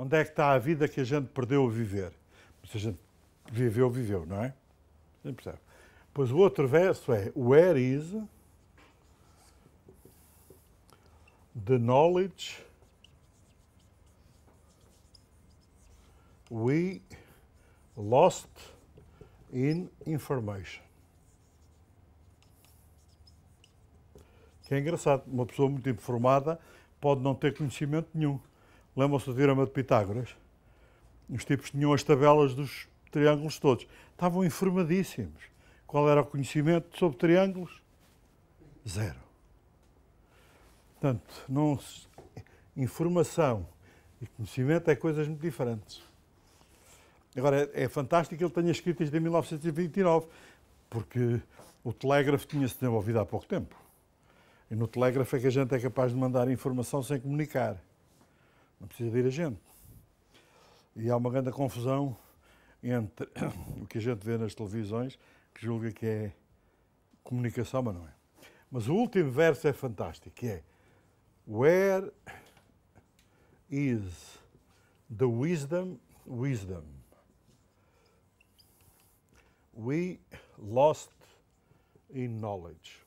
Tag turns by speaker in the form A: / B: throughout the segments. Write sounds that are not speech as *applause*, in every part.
A: Onde é que está a vida que a gente perdeu a viver? Mas a gente viveu, viveu, não é? A gente percebe. Pois o outro verso é Where is the knowledge we lost in information? Que é engraçado, uma pessoa muito informada pode não ter conhecimento nenhum. Lembram-se do Teorema de Pitágoras? Os tipos tinham as tabelas dos triângulos todos. Estavam informadíssimos. Qual era o conhecimento sobre triângulos? Zero. Portanto, não se... informação e conhecimento é coisas muito diferentes. Agora, é fantástico que ele tenha escrito isto em 1929, porque o telégrafo tinha-se desenvolvido há pouco tempo. E no telégrafo é que a gente é capaz de mandar informação sem comunicar não precisa vir ir a gente. E há uma grande confusão entre *coughs* o que a gente vê nas televisões, que julga que é comunicação, mas não é. Mas o último verso é fantástico, que é Where is the wisdom, wisdom? We lost in knowledge.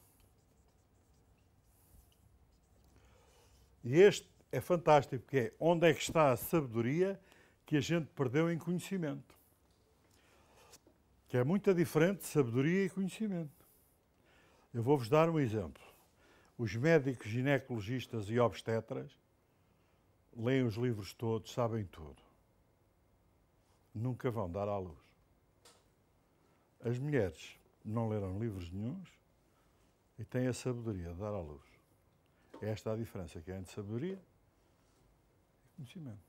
A: E este é fantástico, porque é onde é que está a sabedoria que a gente perdeu em conhecimento. Que é muito diferente sabedoria e conhecimento. Eu vou-vos dar um exemplo. Os médicos ginecologistas e obstetras leem os livros todos, sabem tudo. Nunca vão dar à luz. As mulheres não leram livros nenhums e têm a sabedoria de dar à luz. Esta é a diferença que há entre sabedoria conhecimento.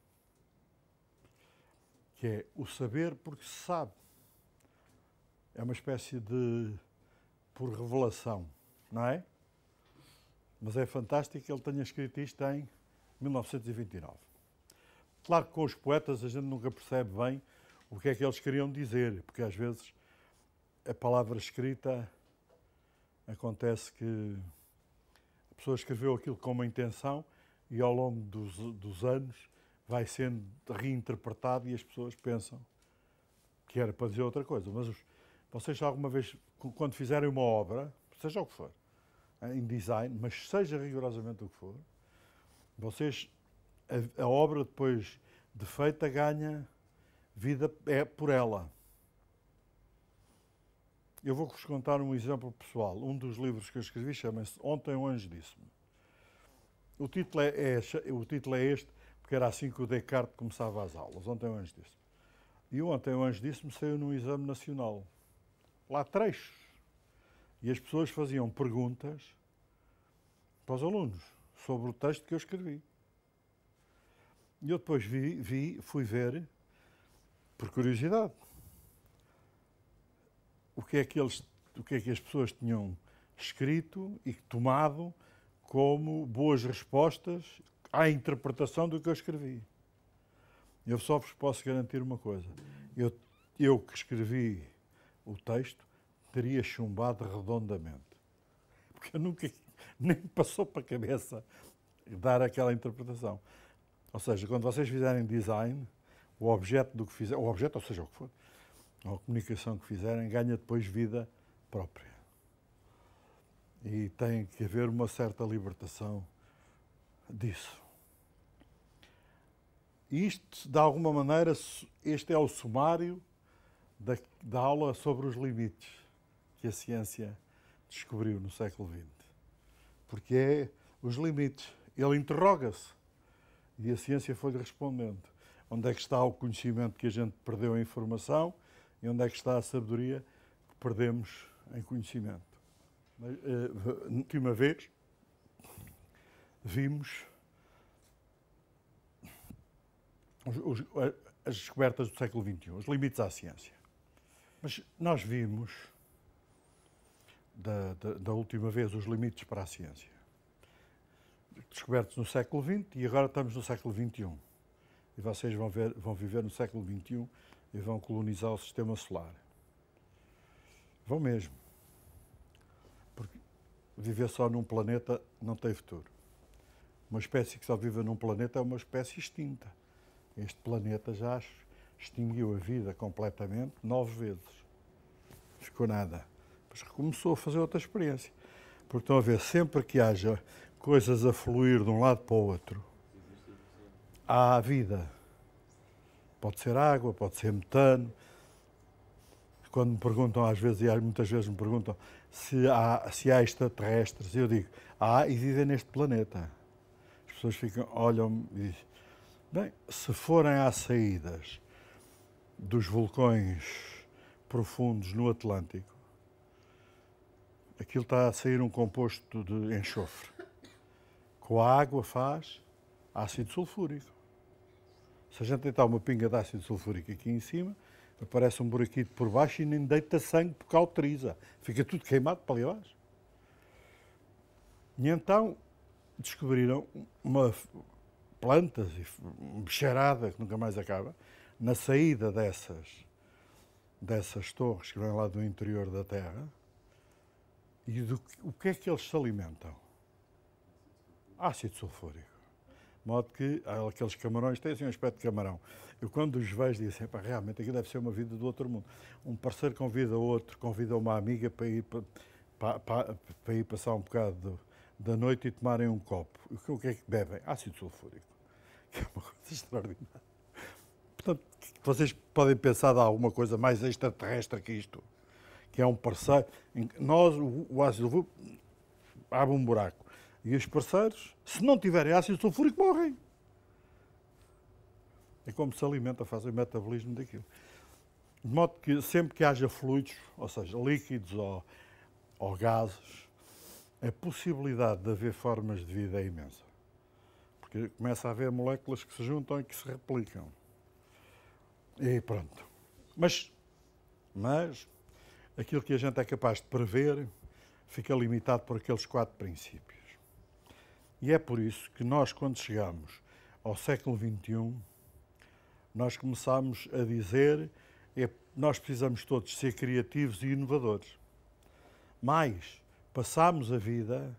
A: Que é o saber porque se sabe. É uma espécie de. por revelação, não é? Mas é fantástico que ele tenha escrito isto em 1929. Claro que com os poetas a gente nunca percebe bem o que é que eles queriam dizer, porque às vezes a palavra escrita acontece que a pessoa escreveu aquilo com uma intenção e ao longo dos, dos anos vai sendo reinterpretado e as pessoas pensam que era para dizer outra coisa. Mas os, vocês alguma vez, quando fizerem uma obra, seja o que for, eh, em design, mas seja rigorosamente o que for, vocês, a, a obra depois de feita ganha vida é por ela. Eu vou-vos contar um exemplo pessoal. Um dos livros que eu escrevi chama-se Ontem o Anjo Disse-me. O título é, é, o título é este, porque era assim que o Descartes começava as aulas. Ontem o Anjo disse. E ontem o Anjo disse-me saiu num exame nacional. Lá trechos. E as pessoas faziam perguntas para os alunos sobre o texto que eu escrevi. E eu depois vi, vi fui ver, por curiosidade, o que, é que eles, o que é que as pessoas tinham escrito e tomado como boas respostas à interpretação do que eu escrevi. Eu só vos posso garantir uma coisa. Eu, eu que escrevi o texto teria chumbado redondamente. Porque eu nunca nem passou para a cabeça dar aquela interpretação. Ou seja, quando vocês fizerem design, o objeto do que fizer, o objeto, ou seja, o que for, a comunicação que fizerem, ganha depois vida própria e tem que haver uma certa libertação disso. Isto, de alguma maneira, este é o sumário da, da aula sobre os limites que a ciência descobriu no século XX. Porque é os limites. Ele interroga-se e a ciência foi-lhe respondendo. Onde é que está o conhecimento que a gente perdeu em informação e onde é que está a sabedoria que perdemos em conhecimento? Mas, uh, eh, última vez, vimos os, os, as descobertas do século XXI, os limites à ciência. Mas nós vimos, da, da, da última vez, os limites para a ciência. Descobertos no século XX e agora estamos no século XXI. E vocês vão, ver, vão viver no século XXI e vão colonizar o sistema solar. Vão mesmo viver só num planeta não tem futuro. Uma espécie que só vive num planeta é uma espécie extinta. Este planeta já extinguiu a vida completamente nove vezes. Ficou nada. Mas começou a fazer outra experiência. Porque estão a ver, sempre que haja coisas a fluir de um lado para o outro, há vida. Pode ser água, pode ser metano. Quando me perguntam, às vezes, e muitas vezes me perguntam, se há, se há extraterrestres. Eu digo, há e vivem neste planeta. As pessoas ficam, olham e dizem, bem, se forem às saídas dos vulcões profundos no Atlântico, aquilo está a sair um composto de enxofre. Com a água faz ácido sulfúrico. Se a gente deitar uma pinga de ácido sulfúrico aqui em cima, aparece um buraquito por baixo e nem deita sangue porque cauteriza. Fica tudo queimado para ali abaixo. E então descobriram uma planta bicharada que nunca mais acaba, na saída dessas, dessas torres que vêm lá do interior da Terra. E do, o que é que eles se alimentam? Ácido sulfúrico modo que aqueles camarões têm assim um aspecto de camarão. Eu quando os vejo disse, assim, pá, realmente aqui deve ser uma vida do outro mundo. Um parceiro convida outro, convida uma amiga para ir, para, para, para ir passar um bocado da noite e tomarem um copo. O que é que bebem? Ácido sulfúrico, *laughs* que é uma coisa extraordinária. Portanto, vocês podem pensar de alguma coisa mais extraterrestre que isto, que é um parceiro. Nós, o, o ácido sulfúrico abre um buraco. E os parceiros, se não tiverem ácido sulfúrico, morrem. É como se alimenta, fazem o metabolismo daquilo. De modo que sempre que haja fluidos, ou seja, líquidos ou, ou gases, a possibilidade de haver formas de vida é imensa. Porque começa a haver moléculas que se juntam e que se replicam. E pronto. Mas, mas aquilo que a gente é capaz de prever fica limitado por aqueles quatro princípios. E é por isso que nós, quando chegamos ao século XXI, nós começamos a dizer que é, nós precisamos todos ser criativos e inovadores. Mas passamos a vida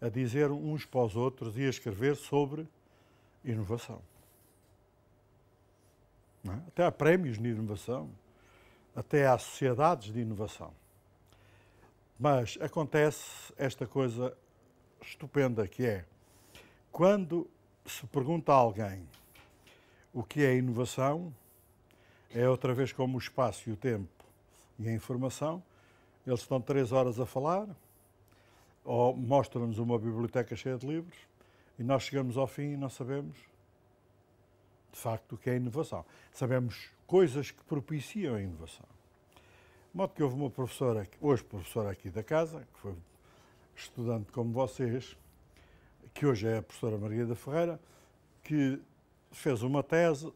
A: a dizer uns para os outros e a escrever sobre inovação. É? Até há prémios de inovação, até há sociedades de inovação. Mas acontece esta coisa estupenda que é quando se pergunta a alguém o que é inovação, é outra vez como o espaço e o tempo e a informação. Eles estão três horas a falar, ou mostram-nos uma biblioteca cheia de livros, e nós chegamos ao fim e não sabemos, de facto, o que é inovação. Sabemos coisas que propiciam a inovação. De modo que houve uma professora, hoje professora aqui da casa, que foi estudante como vocês, que hoje é a professora Maria da Ferreira, que fez uma tese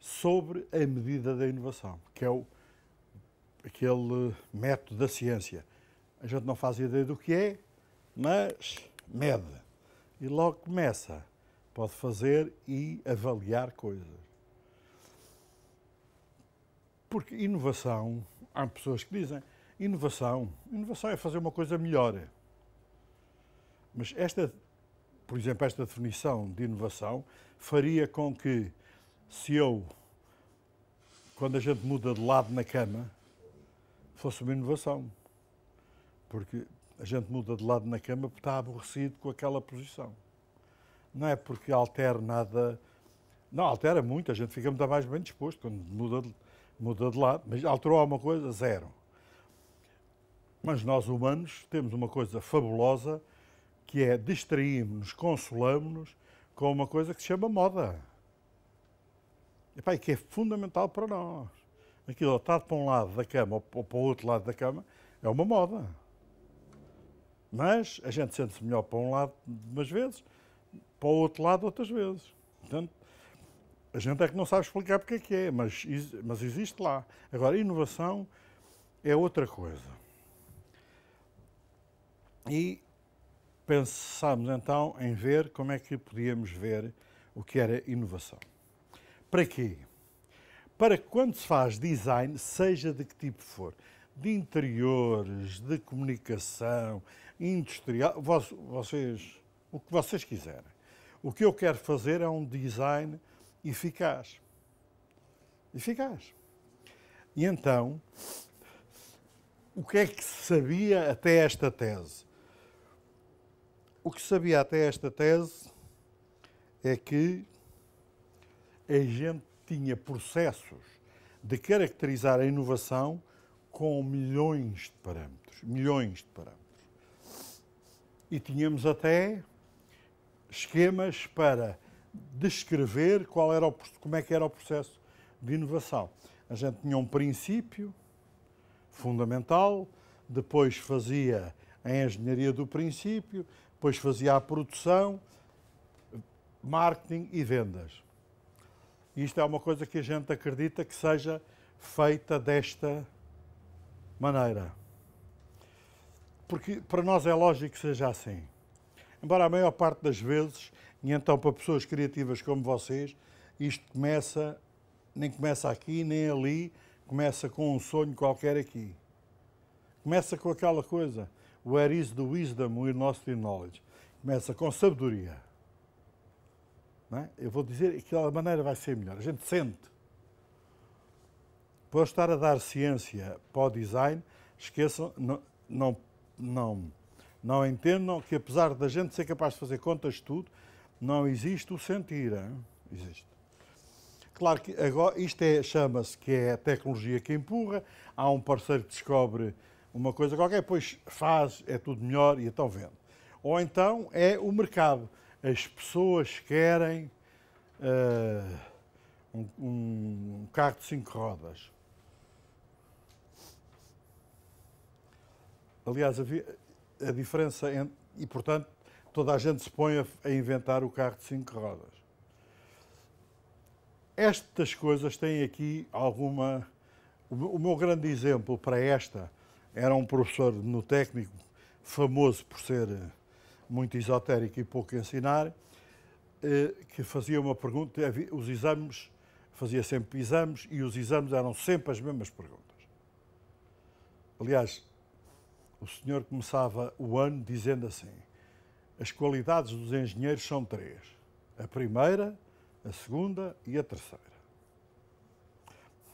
A: sobre a medida da inovação, que é o, aquele método da ciência. A gente não faz ideia do que é, mas mede. E logo começa. Pode fazer e avaliar coisas. Porque inovação, há pessoas que dizem, Inovação. Inovação é fazer uma coisa melhor. Mas esta, por exemplo, esta definição de inovação faria com que se eu, quando a gente muda de lado na cama, fosse uma inovação. Porque a gente muda de lado na cama porque está aborrecido com aquela posição. Não é porque altera nada. Não, altera muito, a gente fica muito mais bem disposto quando muda de, muda de lado. Mas alterou alguma coisa? Zero. Mas nós humanos temos uma coisa fabulosa que é distrairmos-nos, consolamos-nos com uma coisa que se chama moda. E que é fundamental para nós. Aquilo está para um lado da cama ou para o outro lado da cama é uma moda. Mas a gente sente-se melhor para um lado umas vezes, para o outro lado outras vezes. Portanto, a gente é que não sabe explicar porque é que é, mas, mas existe lá. Agora, inovação é outra coisa. E pensámos então em ver como é que podíamos ver o que era inovação. Para quê? Para que quando se faz design, seja de que tipo for, de interiores, de comunicação, industrial, vocês, o que vocês quiserem. O que eu quero fazer é um design eficaz. Eficaz. E então, o que é que se sabia até esta tese? O que sabia até esta tese é que a gente tinha processos de caracterizar a inovação com milhões de parâmetros, milhões de parâmetros. E tínhamos até esquemas para descrever qual era o, como é que era o processo de inovação. A gente tinha um princípio fundamental, depois fazia a engenharia do princípio, depois fazia a produção, marketing e vendas. Isto é uma coisa que a gente acredita que seja feita desta maneira. Porque para nós é lógico que seja assim. Embora a maior parte das vezes, e então para pessoas criativas como vocês, isto começa, nem começa aqui, nem ali, começa com um sonho qualquer aqui. Começa com aquela coisa. Where is the wisdom, where not the knowledge? Começa com sabedoria. É? Eu vou dizer que de maneira vai ser melhor. A gente sente. Por estar a dar ciência para o design, esqueçam, não, não, não, não entendam que apesar da gente ser capaz de fazer contas de tudo, não existe o sentir. Hein? Existe. Claro que agora isto é, chama-se que é a tecnologia que empurra, há um parceiro que descobre uma coisa qualquer, pois faz, é tudo melhor e então vende. Ou então é o mercado. As pessoas querem uh, um, um carro de cinco rodas. Aliás, a, a diferença entre. E, portanto, toda a gente se põe a, a inventar o carro de cinco rodas. Estas coisas têm aqui alguma. O meu grande exemplo para esta era um professor no técnico, famoso por ser eh, muito esotérico e pouco ensinar, eh, que fazia uma pergunta, os exames, fazia sempre exames e os exames eram sempre as mesmas perguntas. Aliás, o senhor começava o ano dizendo assim: as qualidades dos engenheiros são três: a primeira, a segunda e a terceira.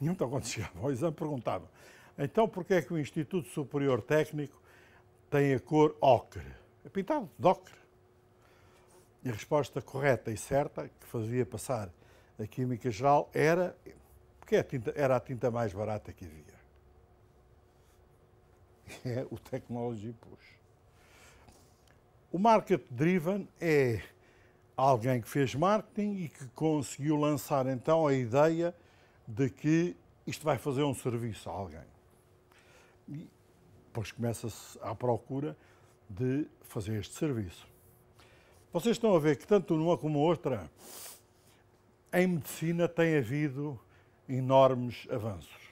A: E então, quando *laughs* chegava ao exame, perguntava: então, porquê que é que o Instituto Superior Técnico tem a cor ocre? É pintado de ocre. E a resposta correta e certa que fazia passar a química geral era porque é a tinta, era a tinta mais barata que havia. *laughs* É o Technology Push. O market driven é alguém que fez marketing e que conseguiu lançar então a ideia de que isto vai fazer um serviço a alguém e depois começa-se à procura de fazer este serviço. Vocês estão a ver que tanto numa como outra, em medicina tem havido enormes avanços.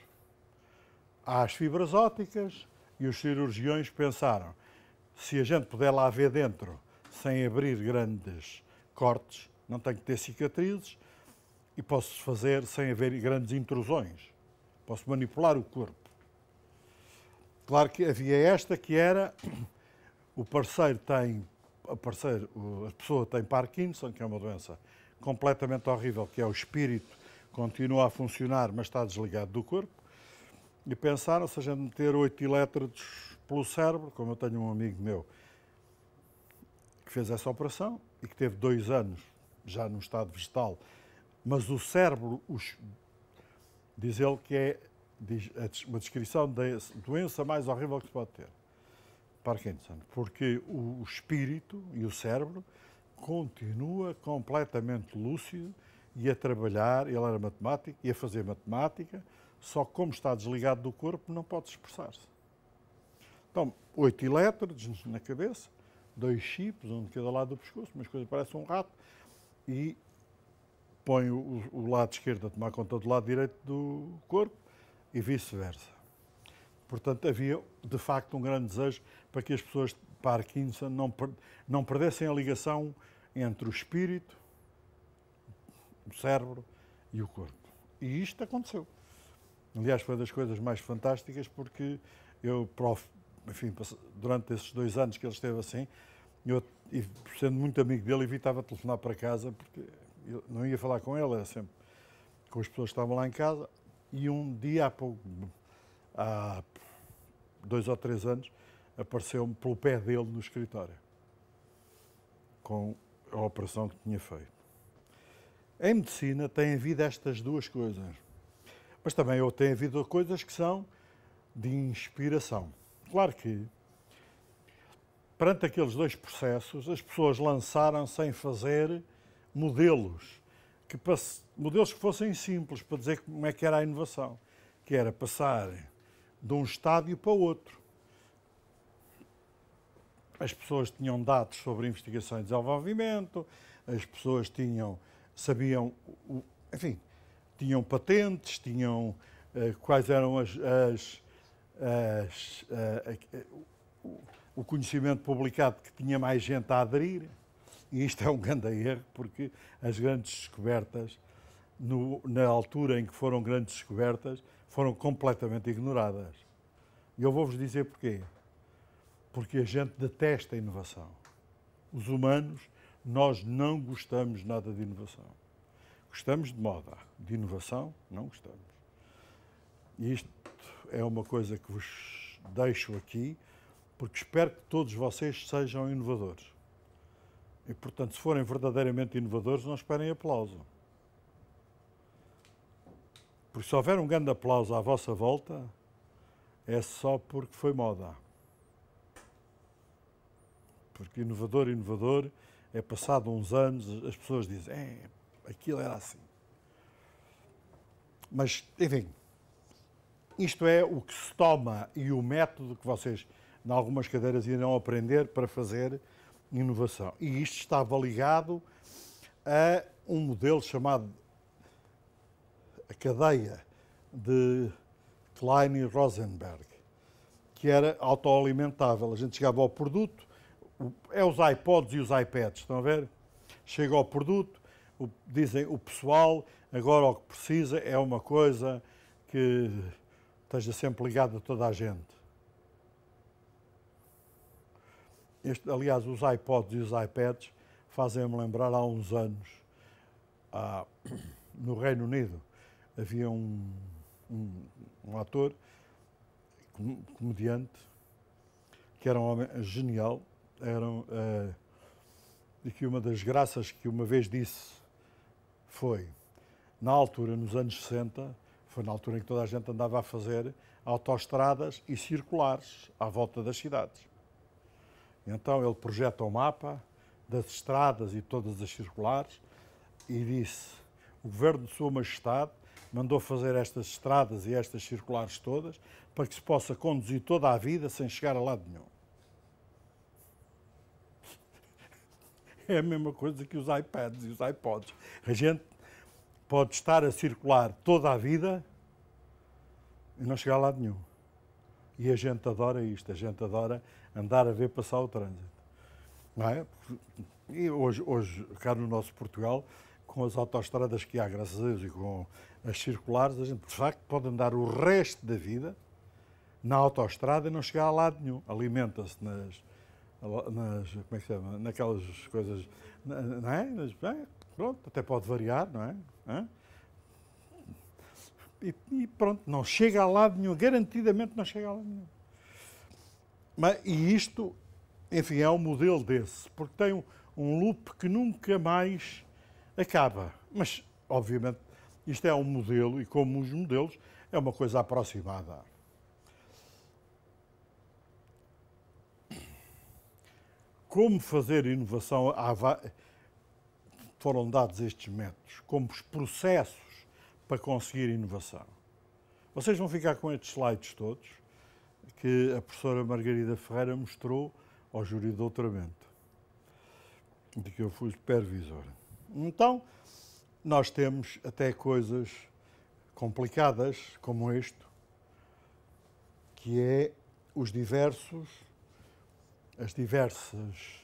A: Há as fibras ópticas e os cirurgiões pensaram, se a gente puder lá ver dentro, sem abrir grandes cortes, não tem que ter cicatrizes e posso fazer sem haver grandes intrusões. Posso manipular o corpo. Claro que havia esta que era o parceiro tem, a parceiro, a pessoa tem Parkinson, que é uma doença completamente horrível, que é o espírito continua a funcionar, mas está desligado do corpo. E pensaram se a gente meter oito elétrodos pelo cérebro, como eu tenho um amigo meu que fez essa operação e que teve dois anos já no estado vegetal, mas o cérebro, os, diz ele que é uma descrição da doença mais horrível que se pode ter, Parkinson, porque o espírito e o cérebro continua completamente lúcido e a trabalhar, ele era matemático, e a fazer matemática, só como está desligado do corpo não pode expressar-se. Então, oito elétrodos na cabeça, dois chips, um de cada lado do pescoço, umas coisas parecem um rato, e põe o, o, lado esquerdo a tomar conta do lado direito do corpo e vice-versa. Portanto, havia de facto um grande desejo para que as pessoas de Parkinson não, não perdessem a ligação entre o espírito, o cérebro e o corpo. E isto aconteceu. Aliás, foi das coisas mais fantásticas porque eu, prof, enfim, durante esses dois anos que ele esteve assim, eu, sendo muito amigo dele, evitava telefonar para casa porque eu não ia falar com ele, era sempre com as pessoas que estavam lá em casa. E um dia, há, pouco, há dois ou três anos, apareceu-me pelo pé dele no escritório, com a operação que tinha feito. Em medicina tem havido estas duas coisas, mas também tem havido coisas que são de inspiração. Claro que, perante aqueles dois processos, as pessoas lançaram sem fazer modelos que modelos que fossem simples para dizer como é que era a inovação, que era passar de um estádio para outro. As pessoas tinham dados sobre investigação e desenvolvimento, as pessoas tinham, sabiam, enfim, tinham patentes, tinham uh, quais eram as, as, as uh, uh, o conhecimento publicado que tinha mais gente a aderir. E isto é um grande erro, porque as grandes descobertas, no, na altura em que foram grandes descobertas, foram completamente ignoradas. E eu vou-vos dizer porquê. Porque a gente detesta a inovação. Os humanos, nós não gostamos nada de inovação. Gostamos de moda, de inovação, não gostamos. E isto é uma coisa que vos deixo aqui, porque espero que todos vocês sejam inovadores. E, portanto, se forem verdadeiramente inovadores, não esperem aplauso. Porque se houver um grande aplauso à vossa volta, é só porque foi moda. Porque inovador, inovador, é passado uns anos, as pessoas dizem, é, aquilo era assim. Mas, enfim, isto é o que se toma e o método que vocês, em algumas cadeiras, irão aprender para fazer inovação. E isto estava ligado a um modelo chamado a cadeia de Klein e Rosenberg, que era autoalimentável. A gente chegava ao produto, é os iPods e os iPads, estão a ver? Chega ao produto, o, dizem o pessoal, agora o que precisa é uma coisa que esteja sempre ligada a toda a gente. Este, aliás, os iPods e os iPads fazem-me lembrar há uns anos, *coughs* no Reino Unido, havia um, um, um ator, com, comediante, que era um homem genial, era, eh, e que uma das graças que uma vez disse foi, na altura, nos anos 60, foi na altura em que toda a gente andava a fazer autoestradas e circulares à volta das cidades. Então ele projeta o um mapa das estradas e todas as circulares e disse: o governo de Sua Majestade mandou fazer estas estradas e estas circulares todas para que se possa conduzir toda a vida sem chegar a lado nenhum. *laughs* É a mesma coisa que os iPads e os iPods. A gente pode estar a circular toda a vida e não chegar a lado nenhum. E a gente adora isto, a gente adora andar a ver passar o trânsito. Não é? E hoje, hoje, cá no nosso Portugal, com as autoestradas que há, graças a Deus, e com as circulares, a gente de facto pode andar o resto da vida na autoestrada e não chegar a lado nenhum. Alimenta-se nas, nas. Como é que se chama? Naquelas coisas. Não é? é? pronto, até pode variar, não é? E, e, pronto, não chega a lado nenhum, garantidamente não chega a lado nenhum. Mas, e isto, enfim, é um modelo desse, porque tem um, um loop que nunca mais acaba. Mas, obviamente, isto é um modelo e, como os modelos, é uma coisa aproximada. Como fazer inovação? Foram dados estes métodos, como os processos para conseguir inovação. Vocês vão ficar com estes slides todos que a professora Margarida Ferreira mostrou ao júri de doutoramento, de que eu fui supervisor. Então, nós temos até coisas complicadas como isto, que é os diversos, as diversas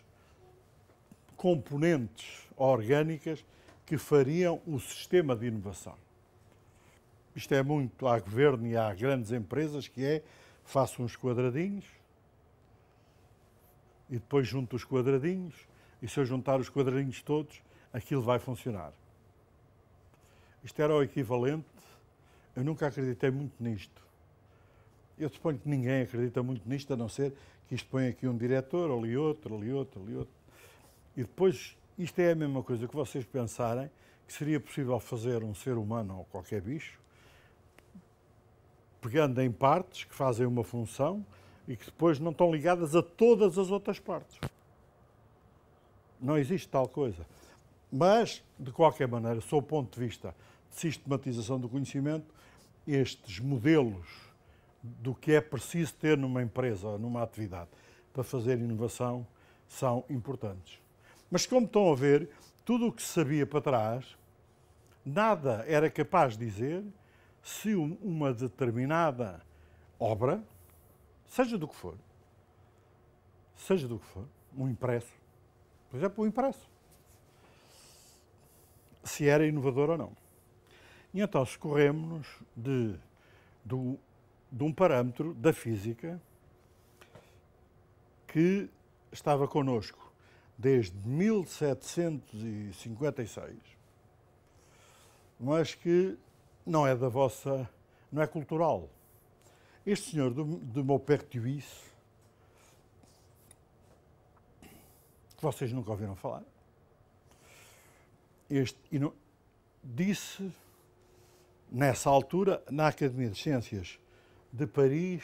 A: componentes orgânicas que fariam o sistema de inovação. Isto é muito há governo e há grandes empresas que é faço uns quadradinhos e depois junto os quadradinhos e se eu juntar os quadradinhos todos, aquilo vai funcionar. Isto era o equivalente, eu nunca acreditei muito nisto. Eu suponho que ninguém acredita muito nisto, a não ser que isto põe aqui um diretor, ali outro, ali outro, ali outro. E depois, isto é a mesma coisa que vocês pensarem que seria possível fazer um ser humano ou qualquer bicho pegando em partes que fazem uma função e que depois não estão ligadas a todas as outras partes. Não existe tal coisa. Mas, de qualquer maneira, sob o ponto de vista de sistematização do conhecimento, estes modelos do que é preciso ter numa empresa ou numa atividade para fazer inovação são importantes. Mas, como estão a ver, tudo o que se sabia para trás, nada era capaz de dizer se uma determinada obra, seja do que for, seja do que for, um impresso, por exemplo, um impresso, se era inovador ou não. E então escorremos-nos de, de, de um parâmetro da física que estava connosco desde 1756, mas que não é da vossa, não é cultural. Este senhor do, do Maupertuis, que vocês nunca ouviram falar, este, não, disse, nessa altura, na Academia de Ciências de Paris,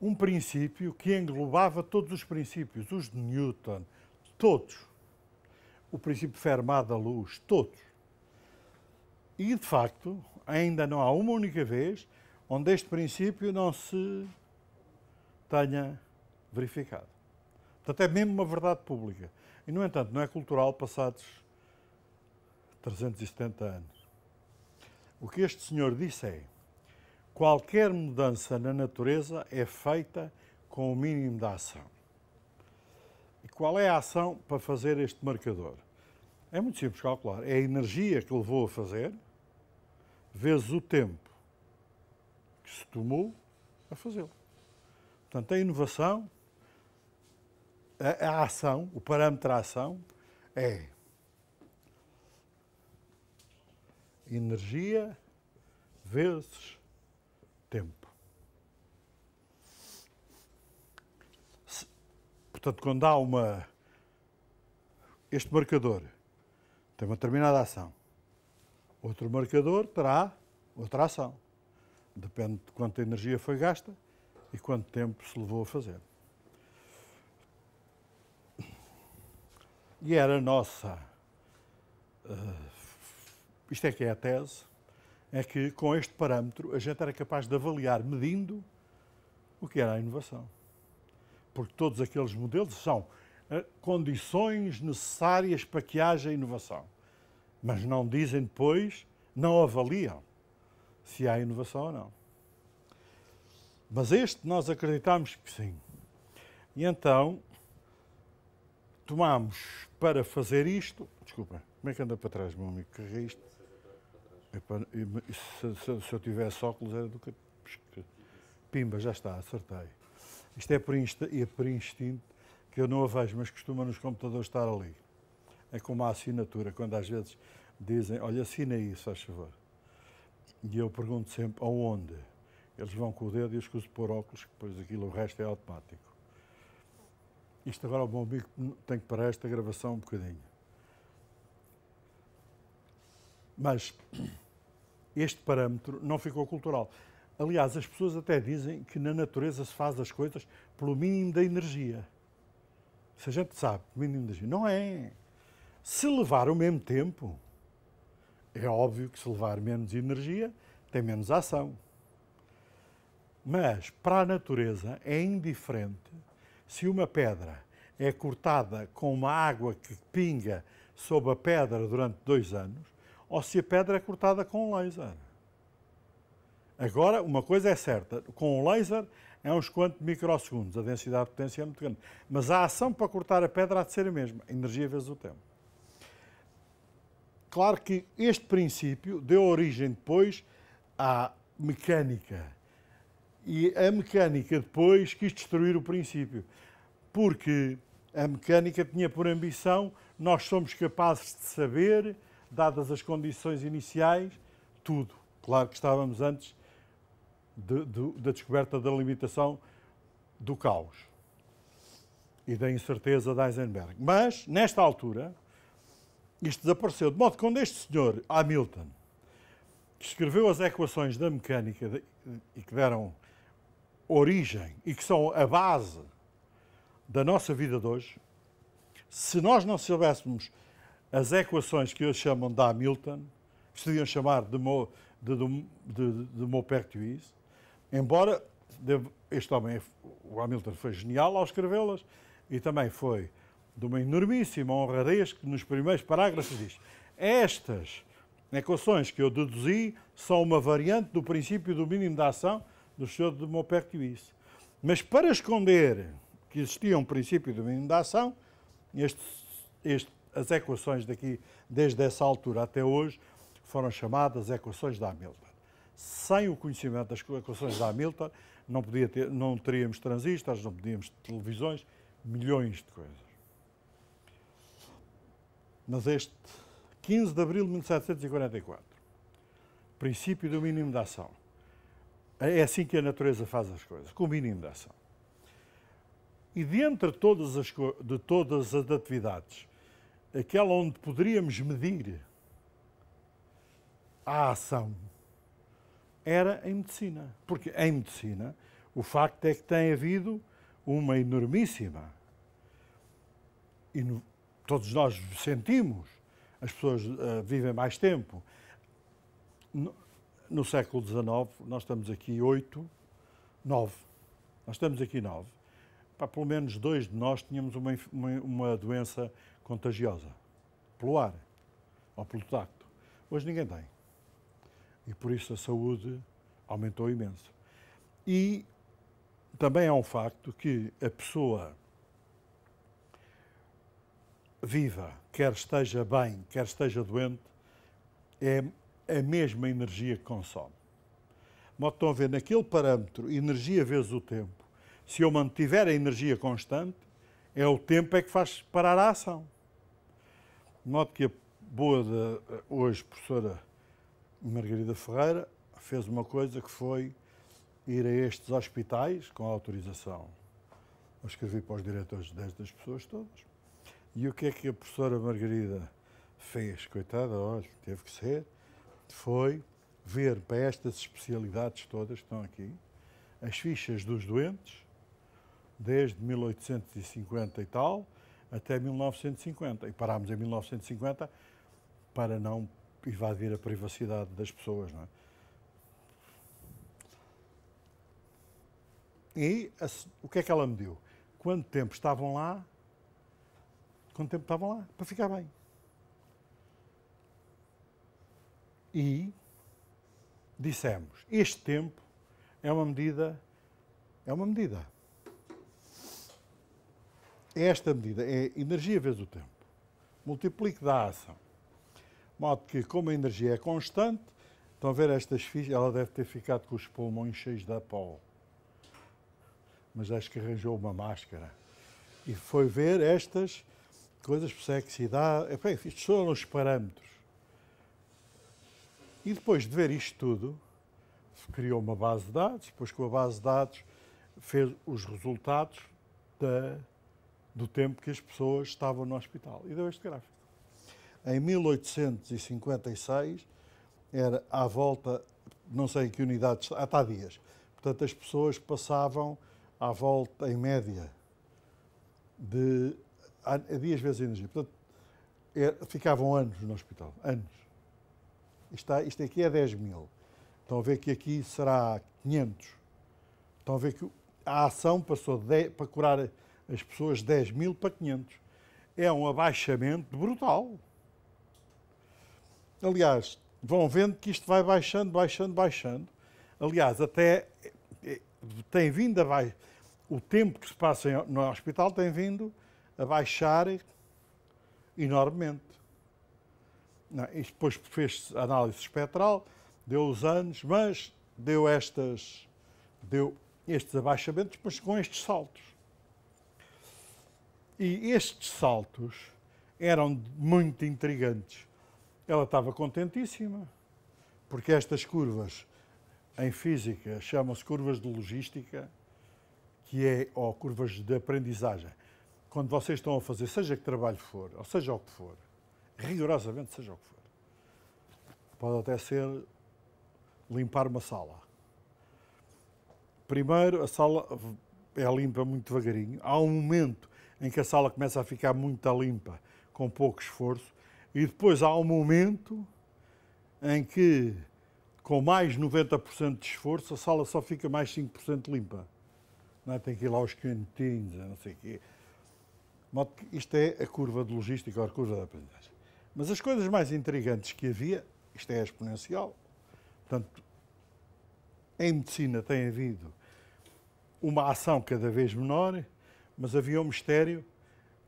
A: um princípio que englobava todos os princípios, os de Newton, todos. O princípio Fermat da luz, todos e, de facto, ainda não há uma única vez onde este princípio não se tenha verificado. Portanto, é mesmo uma verdade pública. E, no entanto, não é cultural passados 370 anos. O que este senhor disse é: qualquer mudança na natureza é feita com o mínimo da ação. E qual é a ação para fazer este marcador? É muito simples calcular. É a energia que levou a fazer vezes o tempo que se tomou a fazê-lo. Portanto, a inovação, a, a ação, o parâmetro da ação é energia vezes tempo. Se, portanto, quando há uma. Este marcador tem uma determinada ação Outro marcador terá outra ação. Depende de quanta energia foi gasta e quanto tempo se levou a fazer. E era nossa. Uh, isto é que é a tese, é que com este parâmetro a gente era capaz de avaliar, medindo, o que era a inovação. Porque todos aqueles modelos são eh, condições necessárias para que haja inovação mas não dizem depois, não avaliam se há inovação ou não. Mas este nós acreditamos que sim. E então tomamos para fazer isto. Desculpa, como é que anda para trás, meu amigo? Carrega é isto. Se, se, se, eu tivesse óculos era do que. Pimba, já está, acertei. Isto é por, insta, é por instinto que eu não a vejo, mas costuma nos computadores estar ali é como a assinatura, quando às vezes dizem, olha, assina isso, faz favor. E eu pergunto sempre, aonde? Eles vão com o dedo e eu escuso pôr óculos, depois aquilo, o resto é automático. Isto agora, o meu amigo, hum, tem que parar esta gravação um bocadinho. Mas *clears throat* este parâmetro não ficou cultural. Aliás, as pessoas até dizem que na natureza se faz as coisas pelo mínimo da energia. Se a gente sabe, mínimo da energia. Não é. Se levar o mesmo tempo, é óbvio que se levar menos energia, tem menos ação. Mas para a natureza é indiferente se uma pedra é cortada com uma água que pinga sob a pedra durante dois anos ou se a pedra é cortada com um laser. Agora, uma coisa é certa: com o laser é uns quantos microsegundos, a densidade de potência é muito grande. Mas a ação para cortar a pedra há de ser a mesma, energia vezes o tempo. Claro que este princípio deu origem depois à mecânica. E a mecânica depois quis destruir o princípio, porque a mecânica tinha por ambição nós somos capazes de saber, dadas as condições iniciais, tudo. Claro que estávamos antes de, de, da descoberta da limitação do caos e da incerteza de Heisenberg. Mas, nesta altura, isto desapareceu. De modo que quando este senhor, Hamilton, escreveu as equações da mecânica de, e que deram origem e que são a base da nossa vida de hoje, se nós não soubéssemos as equações que eles chamam de Hamilton, que se deviam chamar de, Mo, de, de, de, de Maupertuis, embora este homem, é o Hamilton, foi genial ao escrevê-las e também foi de uma enormíssima honradez que nos primeiros parágrafos diz: Estas equações que eu deduzi são uma variante do princípio do mínimo da ação do senhor de Maupertuis. Mas para esconder que existia um princípio do mínimo da ação, este, este, as equações daqui, desde essa altura até hoje, foram chamadas equações de Hamilton. Sem o conhecimento das equações de Hamilton, não, podia ter, não teríamos transistores, não podíamos televisões, milhões de coisas mas este 15 de abril de 1744, princípio do mínimo de ação. É assim que a natureza faz as coisas, com o mínimo de ação. E dentre todas as, de todas as atividades, aquela onde poderíamos medir a ação era em medicina. Porque em medicina, o facto é que tem havido uma enormíssima todos nós sentimos, as pessoas uh, vivem mais tempo. No, no século XIX, nós estamos aqui oito, nove. Nós estamos aqui nove. Para pelo menos dois de nós tínhamos uma, uma, uma doença contagiosa, pelo ar ou pelo tacto. Hoje ninguém tem. E por isso a saúde aumentou imenso. E também é um facto que a pessoa viva, quer esteja bem, quer esteja doente, é a mesma energia que consome. Mas estão a ver, naquele parâmetro, energia vezes o tempo, se eu mantiver a energia constante, é o tempo é que faz parar a ação. Note que a boa de, hoje, professora Margarida Ferreira, fez uma coisa que foi ir a estes hospitais com autorização. Eu escrevi para os diretores destas pessoas todas e o que é que a professora Margarida fez? Coitada, olha, teve que ser. Foi ver para estas especialidades todas que estão aqui as fichas dos doentes, desde 1850 e tal até 1950. E parámos em 1950 para não invadir a privacidade das pessoas, não é? E a, o que é que ela me deu? Quanto tempo estavam lá quanto tempo estavam lá, para ficar bem. E dissemos, este tempo é uma medida, é uma medida. É esta medida é energia vezes o tempo. Multiplique da ação. De modo que, como a energia é constante, estão a ver estas fichas, ela deve ter ficado com os pulmões cheios de pó. Mas acho que arranjou uma máscara. E foi ver estas coisas por sexo, idade, é, isto foram os parâmetros. E depois de ver isto tudo, criou uma base de dados, depois com a base de dados fez os resultados da, do tempo que as pessoas estavam no hospital. E deu este gráfico. Em 1856, era à volta, não sei em que unidades, há ah, tá, dias. Portanto, as pessoas passavam à volta, em média, de há dias vezes a energia. Portanto, é, ficavam anos no hospital, anos. Isto, isto aqui é 10 mil. Estão a ver que aqui será 500. Estão a ver que a ação passou de, para curar as pessoas 10 mil para 500. É um abaixamento brutal. Aliás, vão vendo que isto vai baixando, baixando, baixando. Aliás, até eh, eh, tem vindo a baixar. O tempo que se passa no hospital tem vindo a baixar enormemente. Não, é? depois fez análise espectral, deu os anos, mas deu estas deu estes abaixamentos, mas com estes saltos. E estes saltos eram muito intrigantes. Ela estava contentíssima, porque estas curvas em física chamam-se curvas de logística, que é ou curvas de aprendizagem, quando vocês estão a fazer, seja que trabalho for, ou seja o que for, rigorosamente seja o que for, pode até ser limpar uma sala. Primeiro, a sala é limpa muito devagarinho. Há um momento em que a sala começa a ficar muito limpa, com pouco esforço, e depois há um momento em que, com mais 90% de esforço, a sala só fica mais 5% limpa. Não é? Tem que ir lá aos cantinhos, é não sei o quê modo que isto é a curva de logística ou a curva da aprendizagem. Mas as coisas mais intrigantes que havia, isto é exponencial, portanto, em medicina tem havido uma ação cada vez menor, mas havia um mistério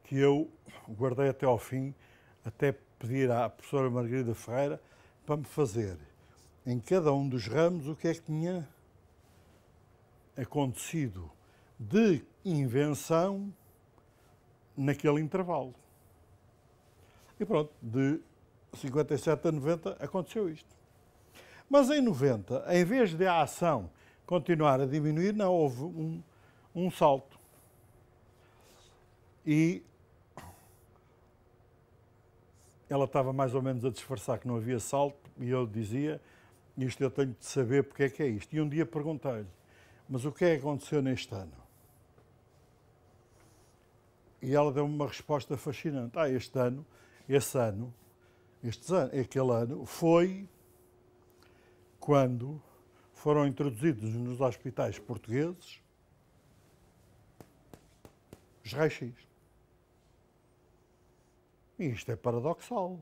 A: que eu guardei até ao fim, até pedir à professora Margarida Ferreira para me fazer em cada um dos ramos o que é que tinha acontecido de invenção naquele intervalo. E pronto, de 57 a 90 aconteceu isto. Mas em 90, em vez de a ação continuar a diminuir, não houve um, um salto. E ela estava mais ou menos a disfarçar que não havia salto, e eu dizia: Isto eu tenho de saber porque é que é isto. E um dia perguntei-lhe: Mas o que é que aconteceu neste ano? E ela deu-me uma resposta fascinante. Ah, este ano, esse ano, este ano, aquele ano, foi quando foram introduzidos nos hospitais portugueses os raios-x. E isto é paradoxal,